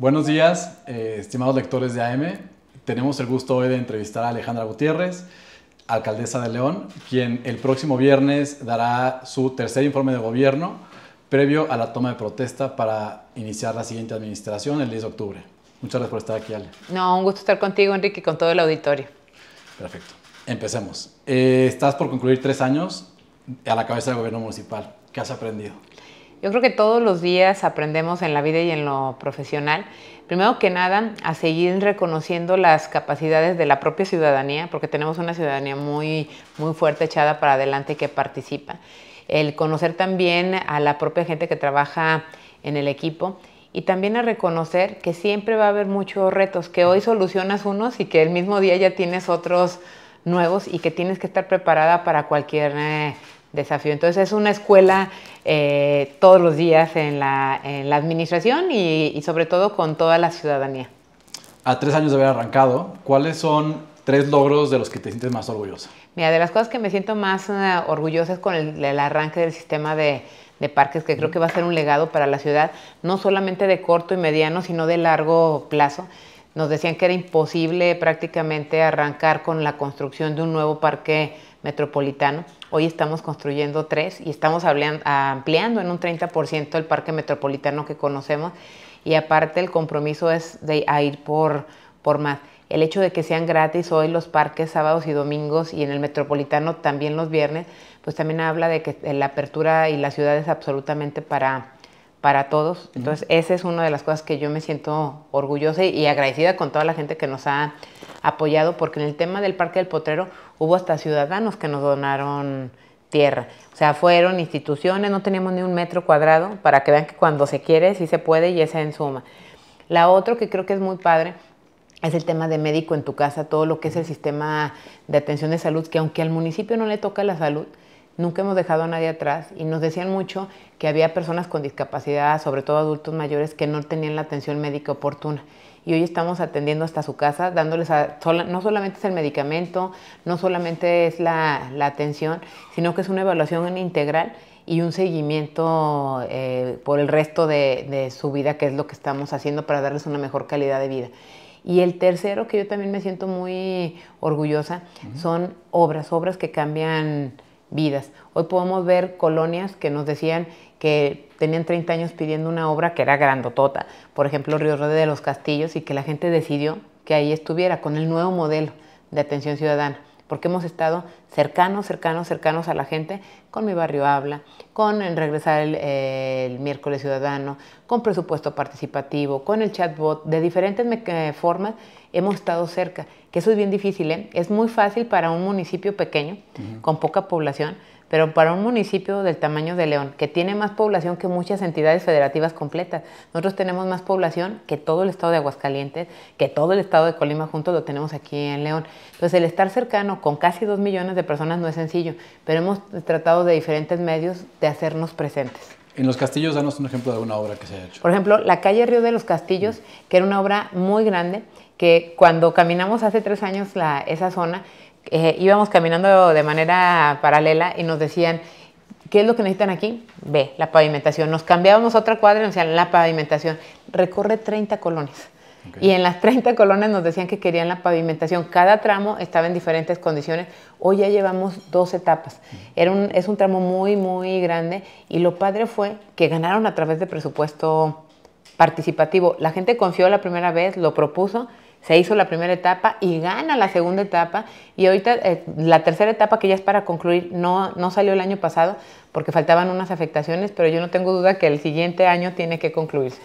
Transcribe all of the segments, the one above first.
Buenos días, eh, estimados lectores de AM. Tenemos el gusto hoy de entrevistar a Alejandra Gutiérrez, alcaldesa de León, quien el próximo viernes dará su tercer informe de gobierno previo a la toma de protesta para iniciar la siguiente administración el 10 de octubre. Muchas gracias por estar aquí, Ale. No, un gusto estar contigo, Enrique, y con todo el auditorio. Perfecto. Empecemos. Eh, estás por concluir tres años a la cabeza del gobierno municipal. ¿Qué has aprendido? Yo creo que todos los días aprendemos en la vida y en lo profesional, primero que nada, a seguir reconociendo las capacidades de la propia ciudadanía, porque tenemos una ciudadanía muy, muy fuerte, echada para adelante que participa. El conocer también a la propia gente que trabaja en el equipo y también a reconocer que siempre va a haber muchos retos, que hoy solucionas unos y que el mismo día ya tienes otros nuevos y que tienes que estar preparada para cualquier... Eh, desafío. Entonces es una escuela eh, todos los días en la, administración y, sobre todo con toda la ciudadanía. A tres años de haber arrancado, ¿cuáles son tres logros de los que te sientes más orgullosa? Mira, de las cosas que me siento más eh, orgullosa es con el, arranque del sistema de, de parques, que creo que va a ser un legado para la ciudad, no solamente de corto y mediano, sino de largo plazo. Nos decían que era imposible prácticamente arrancar con la construcción de un nuevo parque metropolitano. Hoy estamos construyendo tres y estamos ampliando en un 30% el parque metropolitano que conocemos y aparte el compromiso es de ir por, por más. El hecho de que sean gratis hoy los parques sábados y domingos y en el metropolitano también los viernes, pues también habla de que la apertura y la ciudad es absolutamente para, para todos. Entonces, esa es una de las cosas que yo me siento orgullosa y agradecida con toda la gente que nos ha apoyado, porque en el tema del Parque del Potrero hubo hasta ciudadanos que nos donaron tierra. O sea, fueron instituciones, no teníamos ni un metro cuadrado, para que vean que cuando se quiere, sí se puede y esa en suma. La otra que creo que es muy padre es el tema de médico en tu casa, todo lo que es el sistema de atención de salud, que aunque al municipio no le toca la salud, nunca hemos dejado a nadie atrás y nos decían mucho que había personas con discapacidad, sobre todo adultos mayores, que no tenían la atención médica oportuna. Y hoy estamos atendiendo hasta su casa, dándoles no solamente es el medicamento, no solamente es la, atención, sino que es una evaluación integral y un seguimiento eh, por el resto de, su vida, que es lo que estamos haciendo para darles una mejor calidad de vida. Y el tercero, que yo también me siento muy orgullosa, son obras, obras que cambian Hoy podemos ver colonias que nos decían que tenían 30 años pidiendo una obra que era grandotota, por ejemplo Río Rode de los Castillos, y que la gente decidió que ahí estuviera con el nuevo modelo de atención ciudadana, porque hemos estado cercanos, cercanos, cercanos a la gente, con mi barrio habla, con regresar el, el miércoles ciudadano, con presupuesto participativo, con el chatbot, de diferentes formas hemos estado cerca, que eso es bien difícil, ¿eh? es muy fácil para un municipio pequeño, con poca población, pero para un municipio del tamaño de León, que tiene más población que muchas entidades federativas completas, nosotros tenemos más población que todo el estado de Aguascalientes, que todo el estado de Colima juntos lo tenemos aquí en León. Entonces el estar cercano con casi dos millones de personas no es sencillo, pero hemos tratado de diferentes medios de hacernos presentes. En Los Castillos, danos un ejemplo de una obra que se ha hecho. Por ejemplo, la calle Río de los Castillos, que era una obra muy grande, que cuando caminamos hace tres años la, esa zona, eh, íbamos caminando de manera paralela y nos decían, ¿qué es lo que necesitan aquí? Ve, la pavimentación. Nos cambiábamos otra cuadra y nos decían, la pavimentación. Recorre 30 colonias. Y en las 30 colonias nos decían que querían la pavimentación. Cada tramo estaba en diferentes condiciones. Hoy ya llevamos dos etapas. Era es un tramo muy, muy grande. Y lo padre fue que ganaron a través de presupuesto participativo. La gente confió la primera vez, lo propuso se hizo la primera etapa y gana la segunda etapa y ahorita eh, la tercera etapa que ya es para concluir no, no salió el año pasado porque faltaban unas afectaciones, pero yo no tengo duda que el siguiente año tiene que concluirse.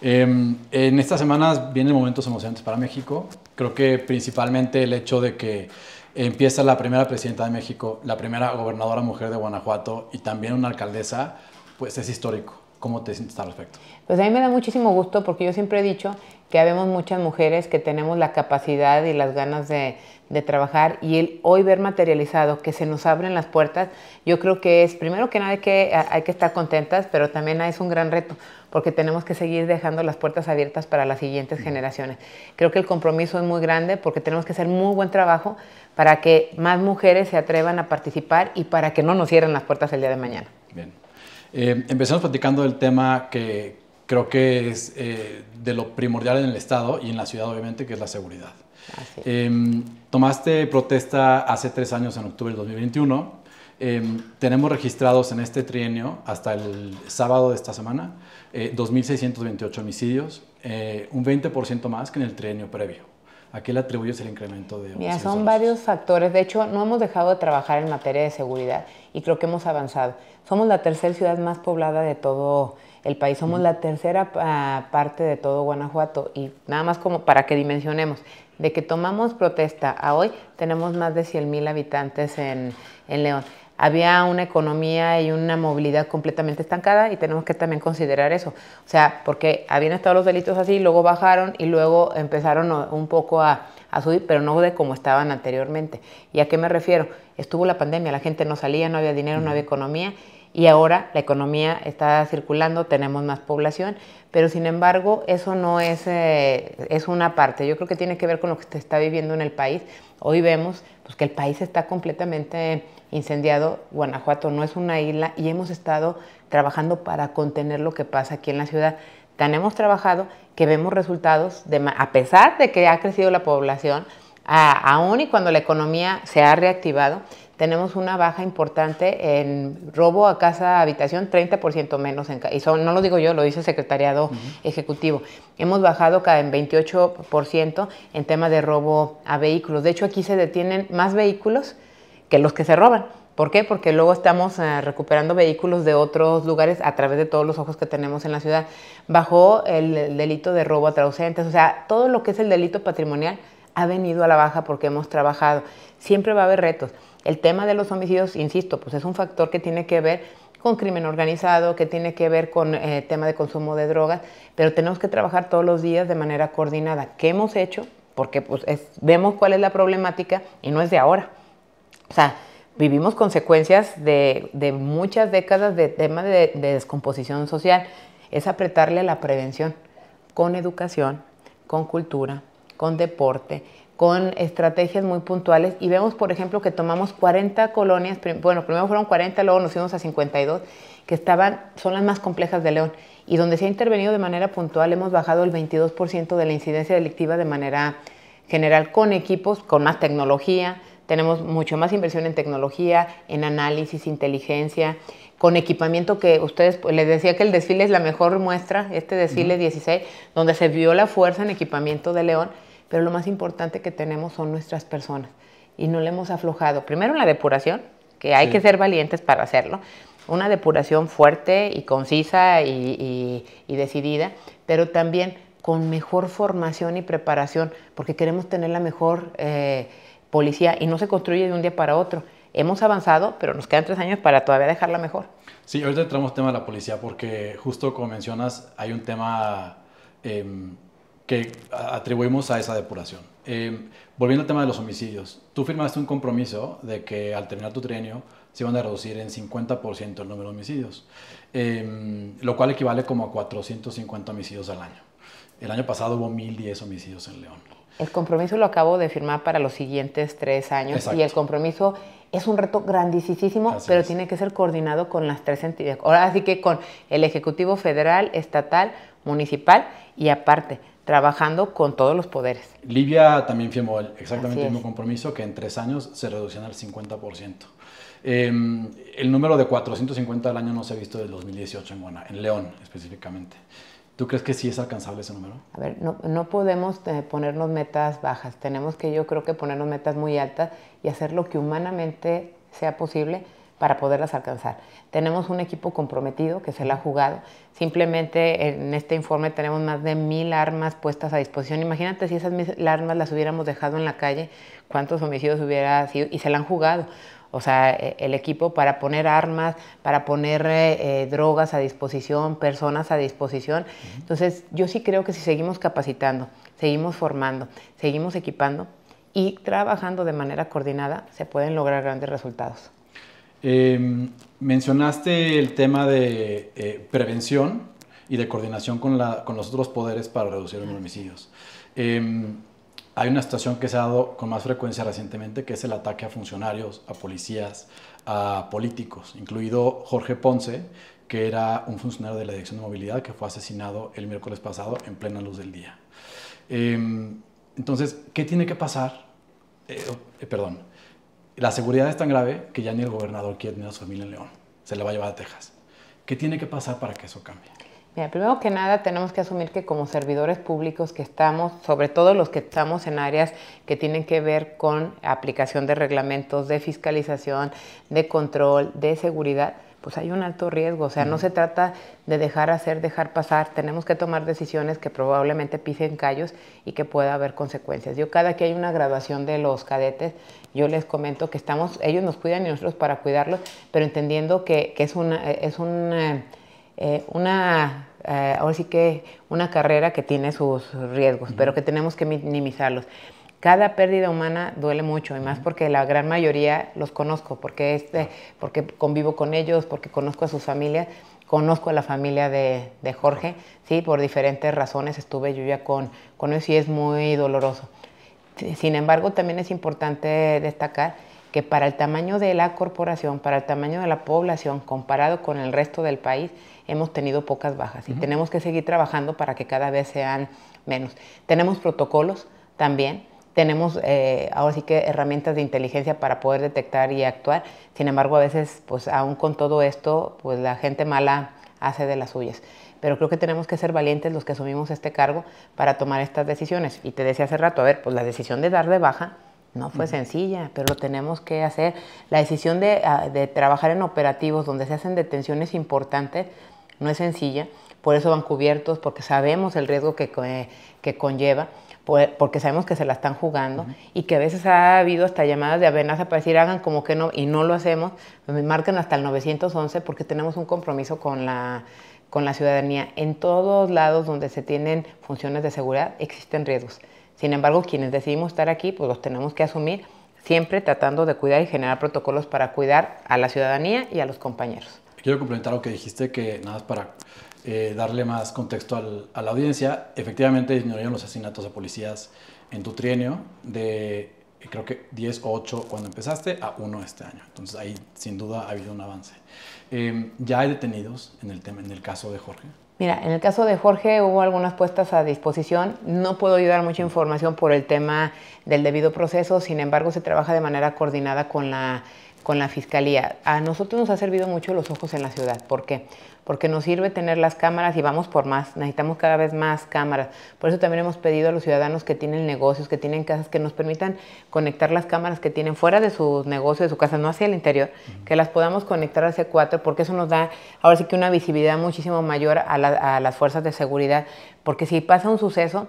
Em, en estas semanas vienen momentos emocionantes para México. Creo que principalmente el hecho de que empieza la primera presidenta de México, la primera gobernadora mujer de Guanajuato y también una alcaldesa, pues es histórico. ¿Cómo te sientes al respecto? Pues a mí me da muchísimo gusto porque yo siempre he dicho que habemos muchas mujeres que tenemos la capacidad y las ganas de, trabajar y el hoy ver materializado, que se nos abren las puertas, yo creo que es, primero que nada que, hay que estar contentas, pero también es un gran reto porque tenemos que seguir dejando las puertas abiertas para las siguientes generaciones. Creo que el compromiso es muy grande porque tenemos que hacer muy buen trabajo para que más mujeres se atrevan a participar y para que no nos cierren las puertas el día de mañana. Bien. Eh, empecemos platicando del tema que creo que es eh, de lo primordial en el Estado y en la ciudad, obviamente, que es la seguridad. Em, tomaste protesta hace tres años, en octubre del 2021. Em, tenemos registrados en este trienio, hasta el sábado de esta semana, 2.628 eh, homicidios, un 20% más que en el trienio previo. ¿A qué le atribuyes el incremento de... Mira, son varios factores. De hecho, no hemos dejado de trabajar en materia de seguridad y creo que hemos avanzado. Somos la tercera ciudad más poblada de todo el país. Somos la tercera ah, parte de todo Guanajuato y nada más como para que dimensionemos. De que tomamos protesta a hoy, tenemos más de 100.000 habitantes en León había una economía y una movilidad completamente estancada y tenemos que también considerar eso. O sea, porque habían estado los delitos así, luego bajaron y luego empezaron un poco a, subir, pero no de como estaban anteriormente. ¿Y a qué me refiero? Estuvo la pandemia, la gente no salía, no había dinero, no había economía y ahora la economía está circulando, tenemos más población, pero sin embargo eso no es, eh, es una parte, yo creo que tiene que ver con lo que se está viviendo en el país. Hoy vemos pues, que el país está completamente incendiado, Guanajuato no es una isla y hemos estado trabajando para contener lo que pasa aquí en la ciudad. Tan hemos trabajado que vemos resultados, de, a pesar de que ha crecido la población, aún y cuando la economía se ha reactivado, tenemos una baja importante en robo a casa habitación, 30% menos. En, y no lo digo yo, lo dice el secretariado ejecutivo. Hemos bajado cada en 28% en tema de robo a vehículos. De hecho, aquí se detienen más vehículos que los que se roban. ¿Por qué? Porque luego estamos eh, recuperando vehículos de otros lugares a través de todos los ojos que tenemos en la ciudad. Bajo el, delito de robo a traducentes, o sea, todo lo que es el delito patrimonial ha venido a la baja porque hemos trabajado. Siempre va a haber retos. El tema de los homicidios, insisto, pues es un factor que tiene que ver con crimen organizado, que tiene que ver con el eh, tema de consumo de drogas, pero tenemos que trabajar todos los días de manera coordinada. ¿Qué hemos hecho? Porque pues, vemos cuál es la problemática y no es de ahora. O sea, vivimos consecuencias de, muchas décadas de tema de, descomposición social. Es apretarle la prevención con educación, con cultura, con deporte, con estrategias muy puntuales y vemos, por ejemplo, que tomamos 40 colonias, bueno, primero fueron 40, luego nos fuimos a 52, que estaban, son las más complejas de León y donde se ha intervenido de manera puntual hemos bajado el 22% de la incidencia delictiva de manera general con equipos, con más tecnología, tenemos mucho más inversión en tecnología, en análisis, inteligencia, con equipamiento que ustedes, pues, les decía que el desfile es la mejor muestra, este desfile 16, donde se vio la fuerza en equipamiento de León, pero lo más importante que tenemos son nuestras personas y no le hemos aflojado. Primero la depuración, que hay que ser valientes para hacerlo, una depuración fuerte y concisa y, decidida, pero también con mejor formación y preparación, porque queremos tener la mejor eh, policía y no se construye de un día para otro. Hemos avanzado, pero nos quedan tres años para todavía dejarla mejor. Sí, ahorita entramos al tema de la policía porque justo como mencionas hay un tema em, que atribuimos a esa depuración. Em, volviendo al tema de los homicidios, tú firmaste un compromiso de que al terminar tu trienio se iban a reducir en 50% el número de homicidios, em, lo cual equivale como a 450 homicidios al año. El año pasado hubo 1.010 homicidios en León. El compromiso lo acabo de firmar para los siguientes tres años y el compromiso es un reto grandísimo, pero tiene que ser coordinado con las tres entidades. Ahora así que con el Ejecutivo Federal, Estatal, Municipal y aparte, trabajando con todos los poderes. Libia también firmó exactamente el mismo compromiso que en tres años se reducían al 50%. Em, el número de 450 al año no se ha visto desde 2018 en, en León específicamente. ¿Tú crees que sí es alcanzable ese número? A ver, no, podemos eh, ponernos metas bajas. Tenemos que, yo creo que ponernos metas muy altas y hacer lo que humanamente sea posible para poderlas alcanzar. Tenemos un equipo comprometido que se la ha jugado. Simplemente en este informe tenemos más de mil armas puestas a disposición. Imagínate si esas mil armas las hubiéramos dejado en la calle, cuántos homicidios hubiera sido y se la han jugado o sea, e, el equipo para poner armas, para poner eh, eh, drogas a disposición, personas a disposición. Entonces, yo sí creo que si seguimos capacitando, seguimos formando, seguimos equipando y trabajando de manera coordinada, se pueden lograr grandes resultados. Em, mencionaste el tema de eh, prevención y de coordinación con, la, con, los otros poderes para reducir los homicidios. Em, hay una situación que se ha dado con más frecuencia recientemente, que es el ataque a funcionarios, a policías, a políticos, incluido Jorge Ponce, que era un funcionario de la Dirección de Movilidad que fue asesinado el miércoles pasado en plena luz del día. Em, entonces, ¿qué tiene que pasar? Eh, eh, perdón, la seguridad es tan grave que ya ni el gobernador quiere tener a su familia en León. Se la va a llevar a Texas. ¿Qué tiene que pasar para que eso cambie? Mira, primero que nada tenemos que asumir que como servidores públicos que estamos, sobre todo los que estamos en áreas que tienen que ver con aplicación de reglamentos, de fiscalización, de control, de seguridad, pues hay un alto riesgo. O sea, no se trata de dejar hacer, dejar pasar. Tenemos que tomar decisiones que probablemente pisen callos y que pueda haber consecuencias. Yo cada que hay una graduación de los cadetes, yo les comento que estamos, ellos nos cuidan y nosotros para cuidarlos, pero entendiendo que, es una, es un eh, eh, una, eh, ahora sí que una carrera que tiene sus riesgos, pero que tenemos que minimizarlos. Cada pérdida humana duele mucho y más porque la gran mayoría los conozco, porque, este, porque convivo con ellos, porque conozco a sus familias, conozco a la familia de, de Jorge, sí, por diferentes razones estuve yo ya con, con ellos y es muy doloroso. Sin embargo, también es importante destacar que para el tamaño de la corporación, para el tamaño de la población, comparado con el resto del país, hemos tenido pocas bajas y tenemos que seguir trabajando para que cada vez sean menos. Tenemos protocolos también, tenemos eh, ahora sí que herramientas de inteligencia para poder detectar y actuar. Sin embargo, a veces, pues aún con todo esto, pues la gente mala hace de las suyas. Pero creo que tenemos que ser valientes los que asumimos este cargo para tomar estas decisiones. Y te decía hace rato, a ver, pues la decisión de dar de baja no fue sencilla, pero lo tenemos que hacer. La decisión de, ah, de, trabajar en operativos donde se hacen detenciones importantes no es sencilla, por eso van cubiertos, porque sabemos el riesgo que, conlleva, porque sabemos que se la están jugando y que a veces ha habido hasta llamadas de amenaza para decir hagan como que no y no lo hacemos, me marcan hasta el 911 porque tenemos un compromiso con la, con la ciudadanía. En todos lados donde se tienen funciones de seguridad existen riesgos. Sin embargo, quienes decidimos estar aquí, pues los tenemos que asumir siempre tratando de cuidar y generar protocolos para cuidar a la ciudadanía y a los compañeros. Quiero complementar lo que dijiste, que nada más para eh, darle más contexto a la audiencia, efectivamente disminuyeron los asesinatos a policías en tu trienio de eh, creo que 10 o 8 cuando empezaste a 1 este año. Entonces ahí sin duda ha habido un avance. Em, ya hay detenidos en el, tema, en el caso de Jorge. Mira, en el caso de Jorge hubo algunas puestas a disposición. No puedo ayudar mucha información por el tema del debido proceso, sin embargo se trabaja de manera coordinada con la, con la Fiscalía. A nosotros nos ha servido mucho los ojos en la ciudad. ¿Por qué? porque nos sirve tener las cámaras y vamos por más, necesitamos cada vez más cámaras. Por eso también hemos pedido a los ciudadanos que tienen negocios, que tienen casas, que nos permitan conectar las cámaras que tienen fuera de sus negocios, de su casa, no hacia el interior, que las podamos conectar hacia cuatro, porque eso nos da ahora sí que una visibilidad muchísimo mayor a las fuerzas de seguridad, porque si pasa un suceso,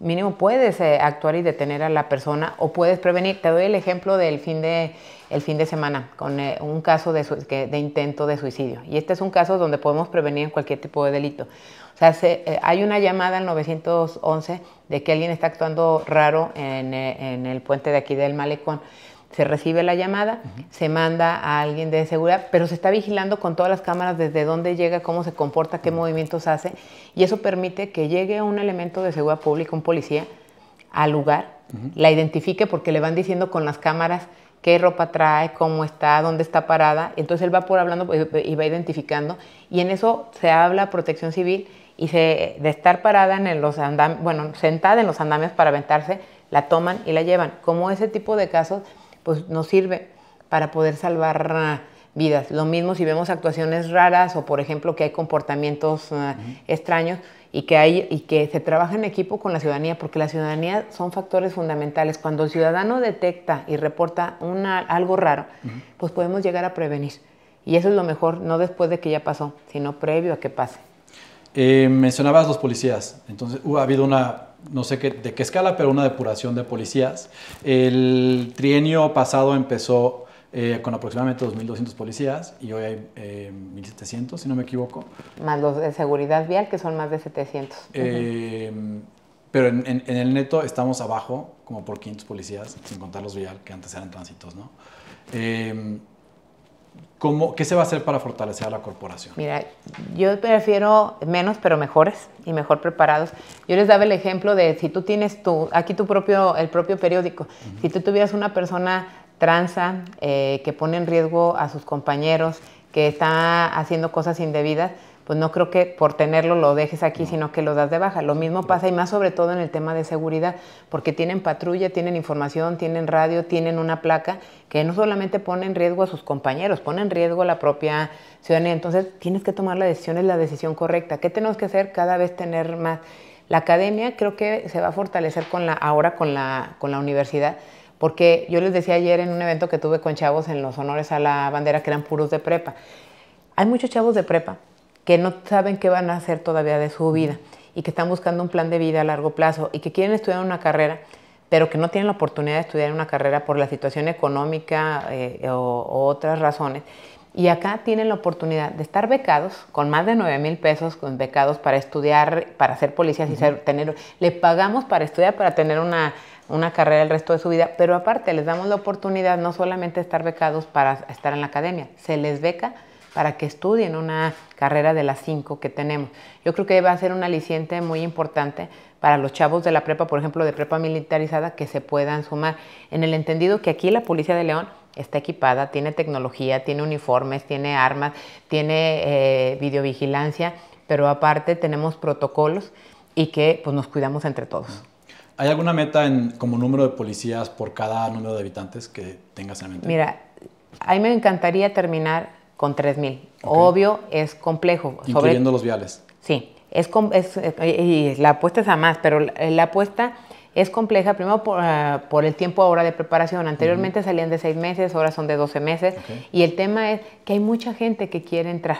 mínimo puedes eh, actuar y detener a la persona o puedes prevenir. Te doy el ejemplo del fin de, el fin de semana con eh, un caso de, de, intento de suicidio. Y este es un caso donde podemos prevenir cualquier tipo de delito. O sea, eh, hay una llamada al 911 de que alguien está actuando raro en, en el puente de aquí del malecón se recibe la llamada, se manda a alguien de seguridad, pero se está vigilando con todas las cámaras desde dónde llega, cómo se comporta, qué movimientos hace, y eso permite que llegue un elemento de seguridad pública, un policía, al lugar, la identifique porque le van diciendo con las cámaras qué ropa trae, cómo está, dónde está parada, entonces él va por hablando eh, eh, y va identificando, y en eso se habla protección civil y se, de estar parada en los andamios, bueno, sentada en los andamios para aventarse, la toman y la llevan. Como ese tipo de casos pues nos sirve para poder salvar ah, vidas. Lo mismo si vemos actuaciones raras o, por ejemplo, que hay comportamientos ah, extraños y que, hay, y que se trabaja en equipo con la ciudadanía, porque la ciudadanía son factores fundamentales. Cuando el ciudadano detecta y reporta una, algo raro, pues podemos llegar a prevenir. Y eso es lo mejor, no después de que ya pasó, sino previo a que pase. Eh, mencionabas los policías, entonces uh, ha habido una, no sé qué, de qué escala, pero una depuración de policías. El trienio pasado empezó eh, con aproximadamente 2.200 policías y hoy hay 1.700, eh, si no me equivoco. Más los de seguridad vial, que son más de 700. Pero en, el neto estamos abajo, como por 500 policías, sin contar los vial, que antes eran tránsitos, ¿no? ¿Qué se va a hacer para fortalecer a la corporación? Mira, yo prefiero menos pero mejores y mejor preparados. Yo les daba el ejemplo de si tú tienes tu, aquí tu propio, el propio periódico, si tú tuvieras una persona transa eh, que pone en riesgo a sus compañeros, que está haciendo cosas indebidas, pues no creo que por tenerlo lo dejes aquí, sino que lo das de baja. Lo mismo pasa y más sobre todo en el tema de seguridad, porque tienen patrulla, tienen información, tienen radio, tienen una placa que no solamente pone en riesgo a sus compañeros, pone en riesgo a la propia ciudadanía. Entonces tienes que tomar la decisión, es la decisión correcta. ¿Qué tenemos que hacer? Cada vez tener más. La academia creo que se va a fortalecer con la, ahora con la, con la universidad, porque yo les decía ayer en un evento que tuve con chavos en los honores a la bandera que eran puros de prepa. Hay muchos chavos de prepa que no saben qué van a hacer todavía de su vida y que están buscando un plan de vida a largo plazo y que quieren estudiar una carrera, pero que no tienen la oportunidad de estudiar una carrera por la situación económica eh, o, otras razones. Y acá tienen la oportunidad de estar becados con más de 9 mil pesos, con becados para estudiar, para ser policías y tener. Le pagamos para estudiar, para tener una, una carrera el resto de su vida, pero aparte les damos la oportunidad no solamente de estar becados para estar en la academia, se les beca para que estudien una carrera de las cinco que tenemos. Yo creo que va a ser un aliciente muy importante para los chavos de la prepa, por ejemplo, de prepa militarizada, que se puedan sumar. En el entendido que aquí la Policía de León está equipada, tiene tecnología, tiene uniformes, tiene armas, tiene eh, videovigilancia, pero aparte tenemos protocolos y que pues, nos cuidamos entre todos. ¿Hay alguna meta en, como número de policías por cada número de habitantes que tengas en mente? Mira, a mí me encantaría terminar con 3.000. Obvio, es complejo. Incluyendo los viales. Sí, es, eh, y la apuesta es a más, pero la, apuesta es compleja, primero ah, por, el tiempo ahora de preparación. Anteriormente salían de 6 meses, ahora son de 12 meses. Y el tema es que hay mucha gente que quiere entrar,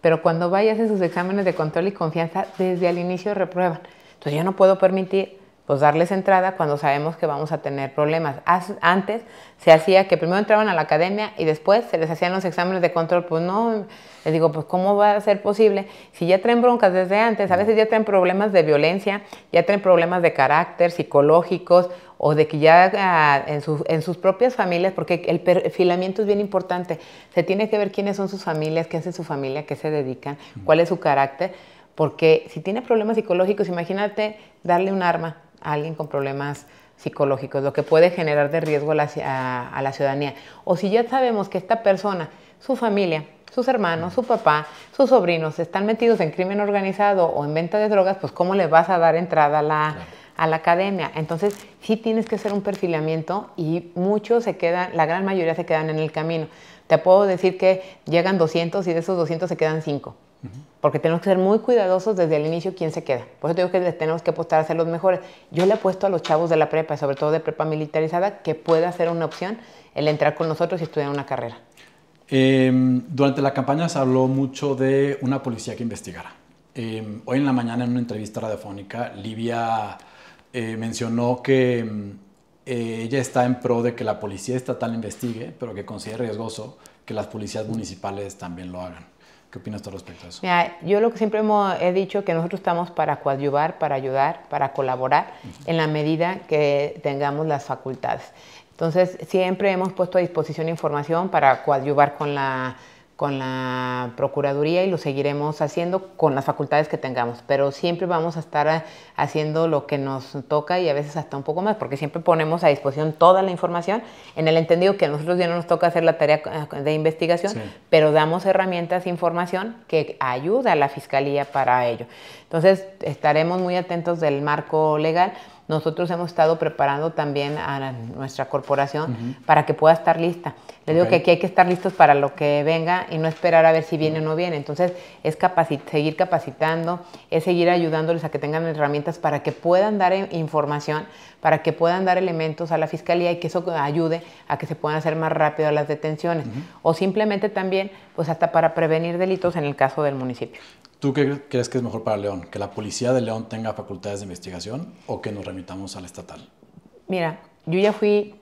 pero cuando vayas a sus exámenes de control y confianza, desde el inicio reprueban. Entonces yo no puedo permitir pues darles entrada cuando sabemos que vamos a tener problemas. Antes se hacía que primero entraban a la academia y después se les hacían los exámenes de control. Pues no, les digo, pues ¿cómo va a ser posible? Si ya traen broncas desde antes, a veces ya traen problemas de violencia, ya traen problemas de carácter, psicológicos, o de que ya ah, en sus, en, sus propias familias, porque el perfilamiento es bien importante, se tiene que ver quiénes son sus familias, qué hace su familia, qué se dedican, cuál es su carácter, porque si tiene problemas psicológicos, imagínate darle un arma, alguien con problemas psicológicos, lo que puede generar de riesgo a la, ciudadanía. O si ya sabemos que esta persona, su familia, sus hermanos, su papá, sus sobrinos están metidos en crimen organizado o en venta de drogas, pues ¿cómo le vas a dar entrada a la, a la academia? Entonces, sí tienes que hacer un perfilamiento y muchos se quedan, la gran mayoría se quedan en el camino. Te puedo decir que llegan 200 y de esos 200 se quedan 5. Porque tenemos que ser muy cuidadosos desde el inicio quién se queda. Por eso digo que tenemos que apostar a ser los mejores. Yo le apuesto a los chavos de la prepa, sobre todo de prepa militarizada, que pueda ser una opción el entrar con nosotros y estudiar una carrera. Em, durante la campaña se habló mucho de una policía que investigara. Em, hoy en la mañana en una entrevista radiofónica, Livia eh, mencionó que em, eh, ella está en pro de que la policía estatal investigue, pero que considera riesgoso que las policías municipales también lo hagan. ¿Qué opinas tú respecto a eso? yo lo que siempre hemos, he dicho que nosotros estamos para coadyuvar, para ayudar, para colaborar en la medida que tengamos las facultades. Entonces, siempre hemos puesto a disposición información para coadyuvar con la con la Procuraduría y lo seguiremos haciendo con las facultades que tengamos, pero siempre vamos a estar eh, haciendo lo que nos toca y a veces hasta un poco más, porque siempre ponemos a disposición toda la información, en el entendido que a nosotros ya no nos toca hacer la tarea eh, de investigación, pero damos herramientas e información que ayuda a la Fiscalía para ello. Entonces, estaremos muy atentos del marco legal. Nosotros hemos estado preparando también a nuestra corporación para que pueda estar lista. Le digo que aquí hay que estar listos para lo que venga y no esperar a ver si viene o no viene. Entonces, es seguir capacitando, es seguir ayudándoles a que tengan herramientas para que puedan dar e-, información, para que puedan dar elementos a la fiscalía y que eso ayude a que se puedan hacer más rápido las detenciones. O simplemente también, pues hasta para prevenir delitos en el caso del municipio. ¿Tú qué crees que es mejor para León? ¿Que la policía de León tenga facultades de investigación o que nos remitamos al estatal? Mira, yo ya fui,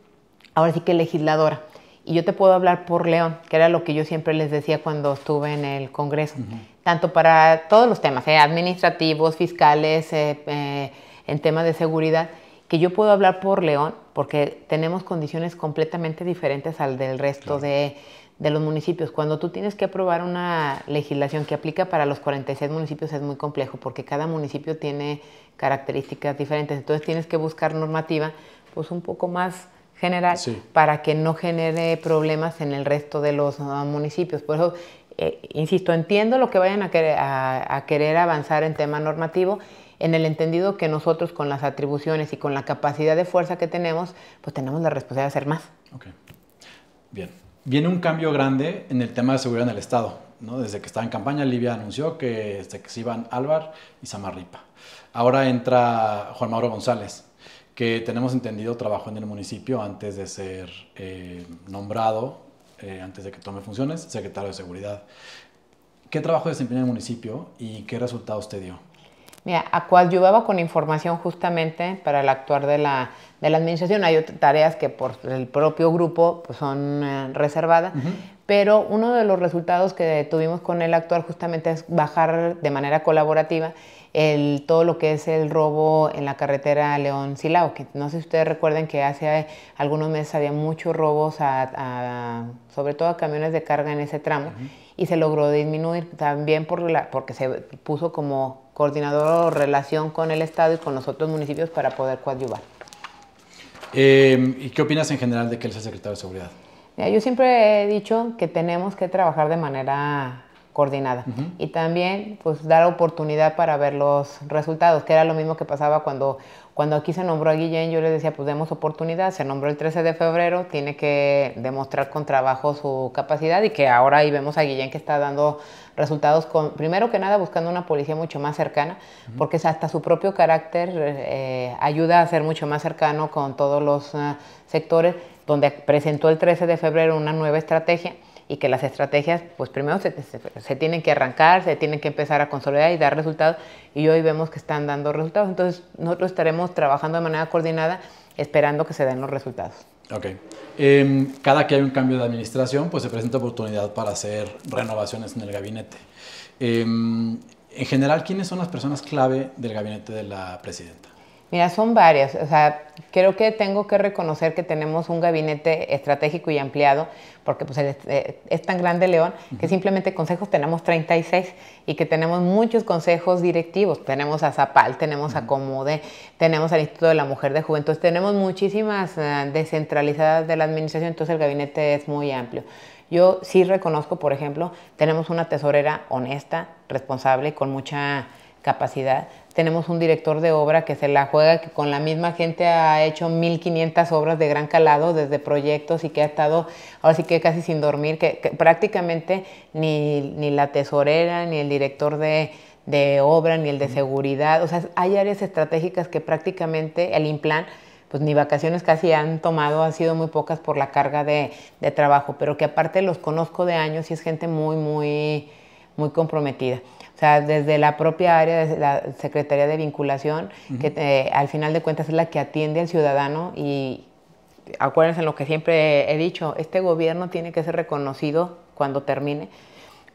ahora sí que legisladora. Y yo te puedo hablar por León, que era lo que yo siempre les decía cuando estuve en el Congreso, tanto para todos los temas, eh, administrativos, fiscales, eh, eh, en temas de seguridad, que yo puedo hablar por León porque tenemos condiciones completamente diferentes al del resto de, de los municipios. Cuando tú tienes que aprobar una legislación que aplica para los 46 municipios es muy complejo porque cada municipio tiene características diferentes, entonces tienes que buscar normativa pues un poco más general para que no genere problemas en el resto de los ah, municipios. Por eso, eh, insisto, entiendo lo que vayan a querer, avanzar en tema normativo en el entendido que nosotros con las atribuciones y con la capacidad de fuerza que tenemos, pues tenemos la responsabilidad de hacer más. Okay. Bien. Viene un cambio grande en el tema de seguridad en el Estado. ¿no? Desde que estaba en campaña, Libia anunció este, que, se iban Álvar y Samarripa. Ahora entra Juan Mauro González que tenemos entendido trabajó en el municipio antes de ser eh, nombrado, eh, antes de que tome funciones, secretario de Seguridad. ¿Qué trabajo desempeñó en el municipio y qué resultados te dio? Mira, ayudaba con información justamente para el actuar de la, administración. Hay tareas que por el propio grupo pues son eh, reservadas, pero uno de los resultados que tuvimos con el actuar justamente es bajar de manera colaborativa todo lo que es el robo en la carretera León-Silao, que no sé si ustedes recuerden que hace algunos meses había muchos robos, sobre todo a camiones de carga en ese tramo, y se logró disminuir también por la, porque se puso como coordinador o relación con el Estado y con los otros municipios para poder coadyuvar. Em, ¿Y qué opinas en general de que él sea secretario de Seguridad? yo siempre he dicho que tenemos que trabajar de manera coordinada. Y también pues dar oportunidad para ver los resultados, que era lo mismo que pasaba cuando, cuando aquí se nombró a Guillén, yo le decía, pues demos oportunidad, se nombró el 13 de febrero, tiene que demostrar con trabajo su capacidad y que ahora ahí vemos a Guillén que está dando resultados, con, primero que nada buscando una policía mucho más cercana, porque hasta su propio carácter eh, ayuda a ser mucho más cercano con todos los eh, sectores, donde presentó el 13 de febrero una nueva estrategia y que las estrategias, pues primero se, tienen que arrancar, se tienen que empezar a consolidar y dar resultados y hoy vemos que están dando resultados. Entonces nosotros estaremos trabajando de manera coordinada esperando que se den los resultados. Ok. Em, cada que hay un cambio de administración, pues se presenta oportunidad para hacer renovaciones en el gabinete. Em, en general, ¿quiénes son las personas clave del gabinete de la presidenta? Mira, son varias. O sea, creo que tengo que reconocer que tenemos un gabinete estratégico y ampliado, porque pues, eh, es, tan grande León que simplemente consejos tenemos 36 y que tenemos muchos consejos directivos. Tenemos a Zapal, tenemos a Comode, tenemos al Instituto de la Mujer de Juventud, tenemos muchísimas eh, descentralizadas de la administración, entonces el gabinete es muy amplio. Yo sí reconozco, por ejemplo, tenemos una tesorera honesta, responsable, con mucha capacidad. Tenemos un director de obra que se la juega, que con la misma gente ha hecho 1.500 obras de gran calado desde proyectos y que ha estado ahora sí que casi sin dormir, que, prácticamente ni, la tesorera, ni el director de, obra, ni el de seguridad. O sea, hay áreas estratégicas que prácticamente el implant, pues ni vacaciones casi han tomado, han sido muy pocas por la carga de, de trabajo, pero que aparte los conozco de años y es gente muy, muy, muy comprometida. O sea, desde la propia área de la Secretaría de Vinculación, que eh, al final de cuentas es la que atiende al ciudadano y acuérdense en lo que siempre he dicho, este gobierno tiene que ser reconocido cuando termine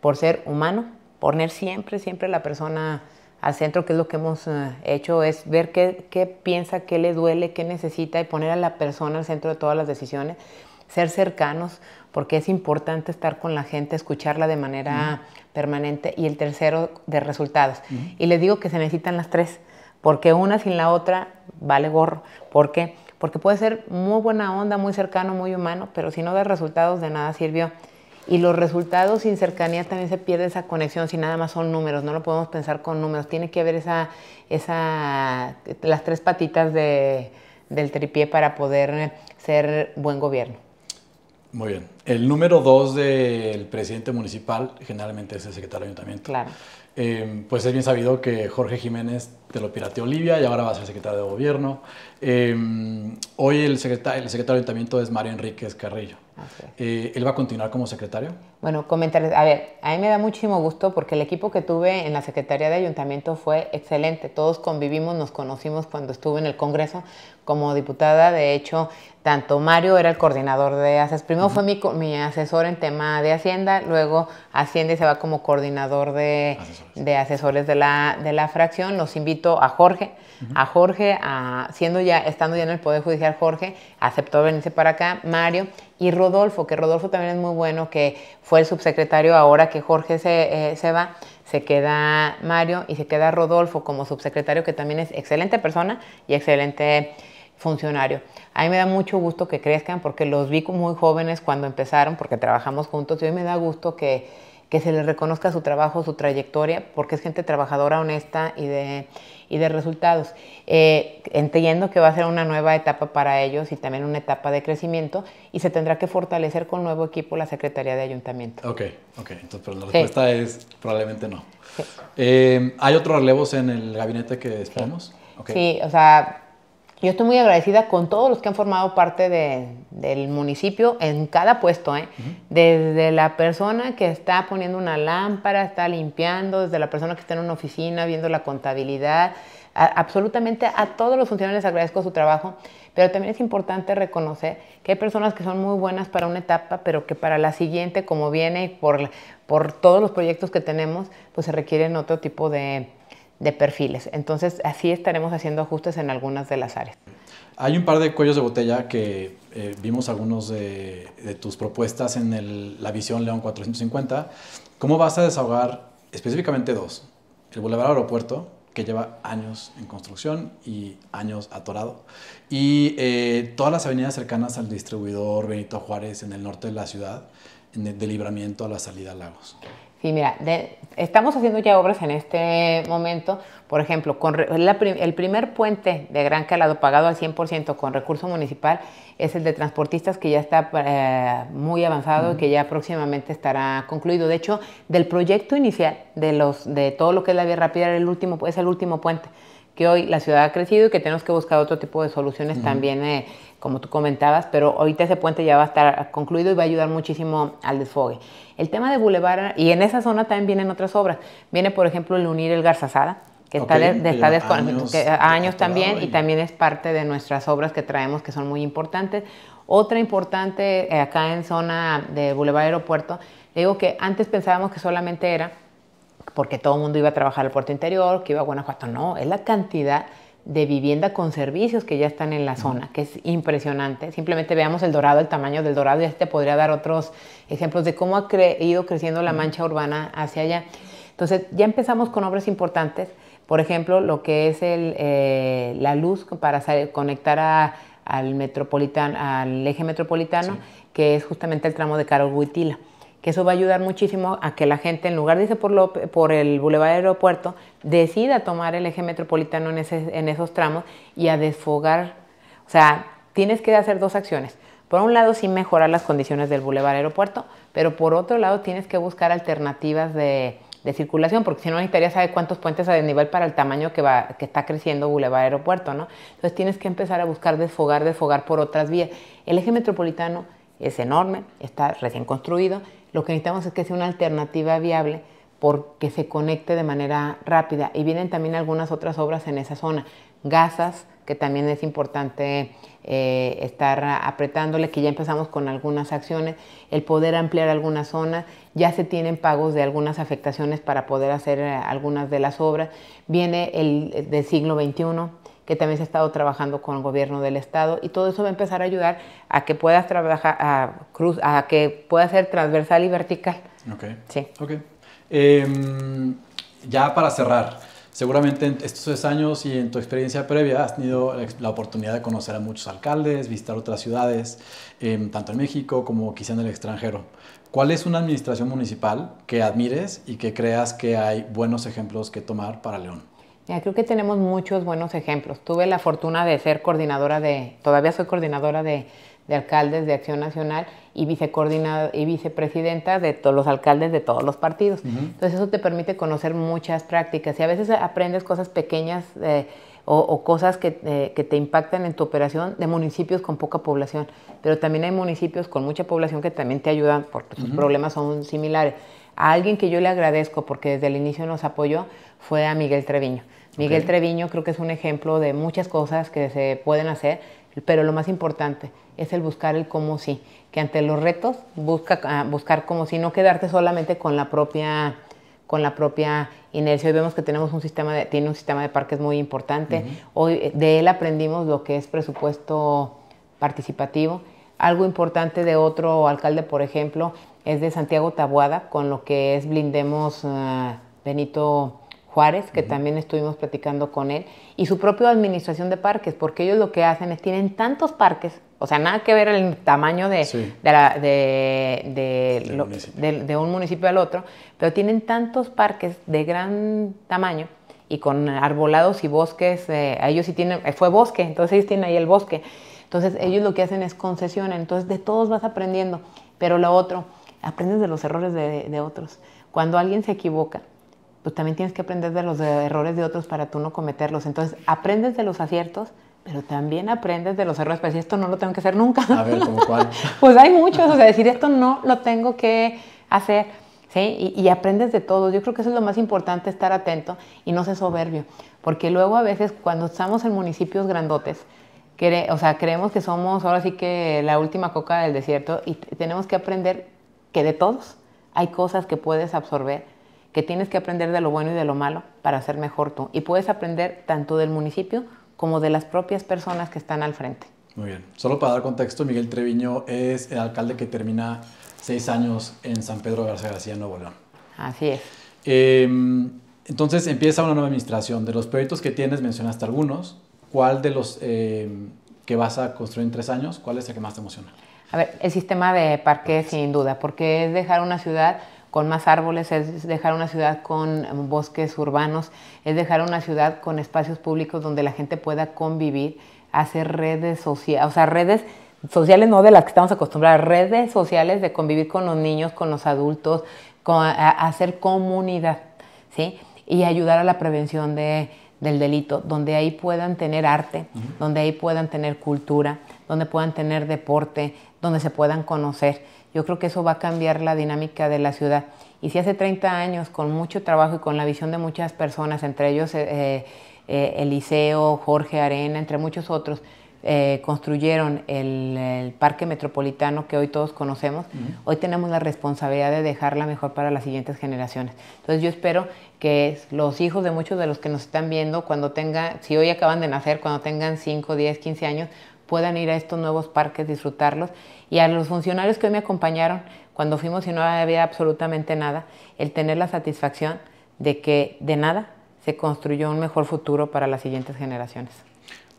por ser humano, poner siempre, siempre la persona al centro, que es lo que hemos eh, hecho, es ver qué, qué, piensa, qué le duele, qué necesita y poner a la persona al centro de todas las decisiones ser cercanos, porque es importante estar con la gente, escucharla de manera permanente. Y el tercero, de resultados. Y les digo que se necesitan las tres, porque una sin la otra vale gorro. ¿Por qué? Porque puede ser muy buena onda, muy cercano, muy humano, pero si no da resultados, de nada sirvió. Y los resultados sin cercanía también se pierde esa conexión, si nada más son números, no lo podemos pensar con números. Tiene que haber esa, esa, las tres patitas de, del tripié para poder ser buen gobierno. Muy bien. El número dos del presidente municipal generalmente es el secretario de ayuntamiento. Claro. Em, pues es bien sabido que Jorge Jiménez te lo pirateó Olivia y ahora va a ser secretario de gobierno. Em, hoy el secretario, el secretario de ayuntamiento es Mario Enríquez Carrillo. Eh, ¿Él va a continuar como secretario? Bueno, comentarles, a ver, a mí me da muchísimo gusto porque el equipo que tuve en la Secretaría de Ayuntamiento fue excelente. Todos convivimos, nos conocimos cuando estuve en el Congreso como diputada. De hecho, tanto Mario era el coordinador de ACES. Primero fue mi, mi, asesor en tema de Hacienda, luego Hacienda y se va como coordinador de asesores de, de, la, fracción. Los invito a Jorge, a Jorge, siendo ya, estando ya en el Poder Judicial, Jorge aceptó venirse para acá, Mario y Rodolfo, que Rodolfo también es muy bueno, que fue el subsecretario, ahora que Jorge eh, se, va, se queda Mario y se queda Rodolfo como subsecretario, que también es excelente persona y excelente funcionario. A mí me da mucho gusto que crezcan porque los vi muy jóvenes cuando empezaron, porque trabajamos juntos y hoy me da gusto que, que se les reconozca su trabajo, su trayectoria, porque es gente trabajadora, honesta y de, y de resultados, Entendiendo eh, entiendo que va a ser una nueva etapa para ellos y también una etapa de crecimiento y se tendrá que fortalecer con nuevo equipo la Secretaría de Ayuntamiento. Ok, ok, entonces la respuesta es probablemente no. Eh, ¿Hay otros relevos en el gabinete que esperamos? sí, o sea, yo estoy muy agradecida con todos los que han formado parte del municipio en cada puesto, ¿eh? desde la persona que está poniendo una lámpara, está limpiando, desde la persona que está en una oficina viendo la contabilidad, absolutamente a todos los funcionarios les agradezco su trabajo, pero también es importante reconocer que hay personas que son muy buenas para una etapa, pero que para la siguiente, como viene por, por todos los proyectos que tenemos, pues se requieren otro tipo de de perfiles. Entonces, así estaremos haciendo ajustes en algunas de las áreas. Hay un par de cuellos de botella que eh, vimos algunos de, tus propuestas en la visión León 450. ¿Cómo vas a desahogar específicamente dos? El Boulevard Aeropuerto, que lleva años en construcción y años atorado, y eh, todas las avenidas cercanas al distribuidor Benito Juárez en el norte de la ciudad, en el de libramiento a la salida a Lagos. Sí, mira, de, estamos haciendo ya obras en este momento, por ejemplo, con el primer puente de gran calado pagado al 100% con recurso municipal es el de transportistas que ya está eh, muy avanzado y que ya próximamente estará concluido. De hecho, del proyecto inicial de, los, de todo lo que es la vía rápida el último, es el último puente que hoy la ciudad ha crecido y que tenemos que buscar otro tipo de soluciones también. Eh, como tú comentabas, pero ahorita ese puente ya va a estar concluido y va a ayudar muchísimo al desfogue. El tema de Boulevard, y en esa zona también vienen otras obras. Viene, por ejemplo, el unir el Garzazada, que está, de, está años, años también, y también es parte de nuestras obras que traemos que son muy importantes. Otra importante eh, acá en zona de Boulevard Aeropuerto, digo que antes pensábamos que solamente era porque todo el mundo iba a trabajar al puerto interior, que iba a Guanajuato. No, es la cantidad de vivienda con servicios que ya están en la zona, que es impresionante. Simplemente veamos el dorado, el tamaño del dorado, ya te podría dar otros ejemplos de cómo ha ido creciendo la mancha urbana hacia allá. Entonces, ya empezamos con obras importantes, por ejemplo, lo que es eh, la luz para conectar al, metropolitano, al eje metropolitano, que es justamente el tramo de Carol Huitila que eso va a ayudar muchísimo a que la gente, en lugar de irse por, el Boulevard Aeropuerto, decida tomar el eje metropolitano en, esos tramos y a desfogar. O sea, tienes que hacer dos acciones. Por un lado, sí mejorar las condiciones del Boulevard Aeropuerto, pero por otro lado, tienes que buscar alternativas de, de circulación, porque si no necesitaría saber cuántos puentes hay a nivel para el tamaño que, va, que está creciendo Boulevard Aeropuerto, ¿no? Entonces tienes que empezar a buscar desfogar, desfogar por otras vías. El eje metropolitano es enorme, está recién construido, lo que necesitamos es que sea una alternativa viable porque se conecte de manera rápida. Y vienen también algunas otras obras en esa zona. Gasas, que también es importante eh, estar apretándole, que ya empezamos con algunas acciones, el poder ampliar algunas zonas, ya se tienen pagos de algunas afectaciones para poder hacer eh, algunas de las obras. Viene el eh, del siglo XXI, que también se ha estado trabajando con el gobierno del estado y todo eso va a empezar a ayudar a que puedas trabajar, a, cruz, a que pueda ser transversal y vertical. Ok. Sí. Okay. Em, ya para cerrar, seguramente en estos tres años y en tu experiencia previa has tenido la oportunidad de conocer a muchos alcaldes, visitar otras ciudades, em, tanto en México como quizá en el extranjero. ¿Cuál es una administración municipal que admires y que creas que hay buenos ejemplos que tomar para León? creo que tenemos muchos buenos ejemplos. Tuve la fortuna de ser coordinadora de, todavía soy coordinadora de, alcaldes de Acción Nacional y, y vicepresidenta de todos los alcaldes de todos los partidos. Entonces eso te permite conocer muchas prácticas y a veces aprendes cosas pequeñas eh, o, cosas eh, que, te impactan en tu operación de municipios con poca población, pero también hay municipios con mucha población que también te ayudan porque sus problemas son similares. A alguien que yo le agradezco porque desde el inicio nos apoyó fue a Miguel Treviño. Miguel Treviño creo que es un ejemplo de muchas cosas que se pueden hacer, pero lo más importante es el buscar el cómo sí, que ante los retos busca ah, buscar cómo sí, no quedarte solamente con la propia con la propia inercia. Hoy vemos que tenemos un sistema tiene un sistema de parques muy importante. Hoy de él aprendimos lo que es presupuesto participativo. Algo importante de otro alcalde, por ejemplo, es de Santiago Tabuada, con lo que es Blindemos ah, Benito Juárez, que también estuvimos platicando con él, y su propia administración de parques, porque ellos lo que hacen es tienen tantos parques, o sea, nada que ver el tamaño de, de, de, un municipio al otro, pero tienen tantos parques de gran tamaño y con arbolados y bosques, eh, ellos sí tienen, eh, fue bosque, entonces ellos tienen ahí el bosque, entonces ah. ellos lo que hacen es concesiona, entonces de todos vas aprendiendo, pero lo otro, aprendes de los errores de otros. Cuando alguien se equivoca, pues también tienes que aprender de los errores de otros para tú no cometerlos. Entonces, aprendes de los aciertos, pero también aprendes de los errores para pues, decir, esto no lo tengo que hacer nunca. A ver, ¿cómo cuál? pues hay muchos, o sea, decir, esto no lo tengo que hacer, ¿sí? Y, aprendes de todos. Yo creo que eso es lo más importante, estar atento y no ser soberbio. Porque luego a veces cuando estamos en municipios grandotes, o sea, creemos que somos ahora sí que la última coca del desierto y tenemos que aprender que de todos hay cosas que puedes absorber que tienes que aprender de lo bueno y de lo malo para ser mejor tú. Y puedes aprender tanto del municipio como de las propias personas que están al frente. Muy bien. Solo para dar contexto, Miguel Treviño es el alcalde que termina seis años en San Pedro de García García, Nuevo León. Así es. Em, entonces empieza una nueva administración. De los proyectos que tienes, mencionaste algunos. ¿Cuál de los em, que vas a construir en tres años, cuál es el que más te emociona? A ver, el sistema de parques, sin duda, porque es dejar una ciudad con más árboles, es dejar una ciudad con bosques urbanos, es dejar una ciudad con espacios públicos donde la gente pueda convivir, hacer redes sociales, o sea, redes sociales no de las que estamos acostumbrados, redes sociales de convivir con los niños, con los adultos, con, hacer comunidad, ¿sí? Y ayudar a la prevención de, del delito, donde ahí puedan tener arte, donde ahí puedan tener cultura, donde puedan tener deporte, donde se puedan conocer yo creo que eso va a cambiar la dinámica de la ciudad. Y si hace 30 años, con mucho trabajo y con la visión de muchas personas, entre ellos eh, eh, Eliseo, Jorge Arena, entre muchos otros, eh, construyeron el, parque metropolitano que hoy todos conocemos, hoy tenemos la responsabilidad de dejarla mejor para las siguientes generaciones. Entonces yo espero que los hijos de muchos de los que nos están viendo, cuando tengan, si hoy acaban de nacer, cuando tengan 5, 10, 15 años, puedan ir a estos nuevos parques, disfrutarlos y a los funcionarios que hoy me acompañaron, cuando fuimos y no había absolutamente nada, el tener la satisfacción de que de nada se construyó un mejor futuro para las siguientes generaciones.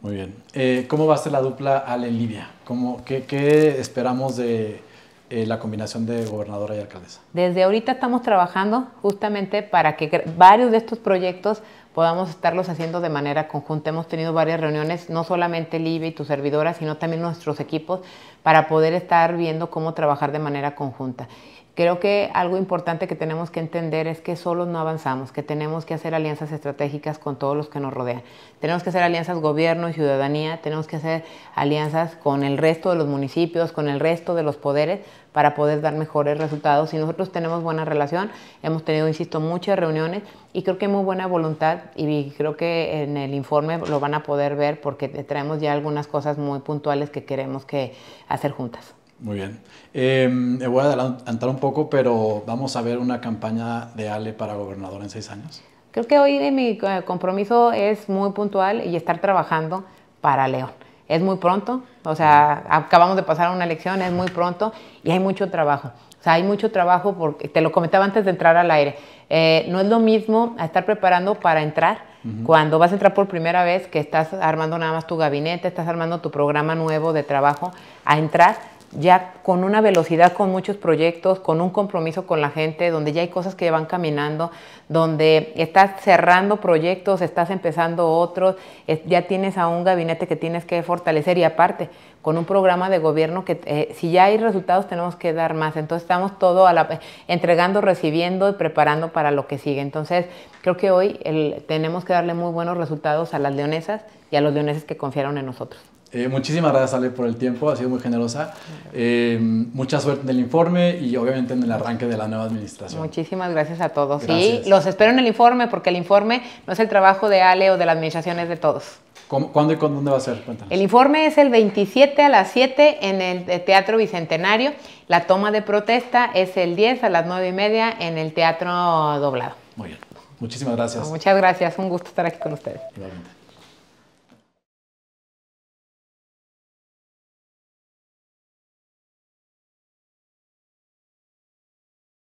Muy bien. Eh, ¿Cómo va a ser la dupla Ale Libia ¿Cómo, qué, qué, esperamos de eh, la combinación de gobernadora y alcaldesa? Desde ahorita estamos trabajando justamente para que varios de estos proyectos podamos estarlos haciendo de manera conjunta. Hemos tenido varias reuniones, no solamente Libia y tu servidora, sino también nuestros equipos, para poder estar viendo cómo trabajar de manera conjunta. Creo que algo importante que tenemos que entender es que solos no avanzamos, que tenemos que hacer alianzas estratégicas con todos los que nos rodean. Tenemos que hacer alianzas gobierno y ciudadanía, tenemos que hacer alianzas con el resto de los municipios, con el resto de los poderes para poder dar mejores resultados. Y nosotros tenemos buena relación, hemos tenido, insisto, muchas reuniones y creo que hay muy buena voluntad y creo que en el informe lo van a poder ver porque traemos ya algunas cosas muy puntuales que queremos que hacer juntas. Muy bien. Em, me voy a adelantar un poco, pero vamos a ver una campaña de Ale para gobernador en seis años. Creo que hoy mi eh, compromiso es muy puntual y estar trabajando para León. Es muy pronto, o sea, acabamos de pasar una elección, es muy pronto y hay mucho trabajo. O sea, hay mucho trabajo, porque te lo comentaba antes de entrar al aire. Eh, no es lo mismo estar preparando para entrar cuando vas a entrar por primera vez, que estás armando nada más tu gabinete, estás armando tu programa nuevo de trabajo, a entrar ya con una velocidad, con muchos proyectos, con un compromiso con la gente, donde ya hay cosas que van caminando, donde estás cerrando proyectos, estás empezando otros, ya tienes a un gabinete que tienes que fortalecer y aparte, con un programa de gobierno que eh, si ya hay resultados tenemos que dar más. Entonces estamos todo a la, entregando, recibiendo y preparando para lo que sigue. Entonces creo que hoy tenemos que darle muy buenos resultados a las leonesas y a los leoneses que confiaron en nosotros. Eh, muchísimas gracias, Ale, por el tiempo, ha sido muy generosa. Eh, mucha suerte en el informe y obviamente en el arranque de la nueva administración. Muchísimas gracias a todos. los espero en el informe porque el informe no es el trabajo de Ale o de las administraciones de todos. ¿Cuándo y con dónde va a ser? Cuéntanos. El informe es el 27 a las 7 en el Teatro Bicentenario. La toma de protesta es el 10 a las 9 y media en el Teatro Doblado. Muy bien. Muchísimas gracias. Muchas gracias. Un gusto estar aquí con ustedes.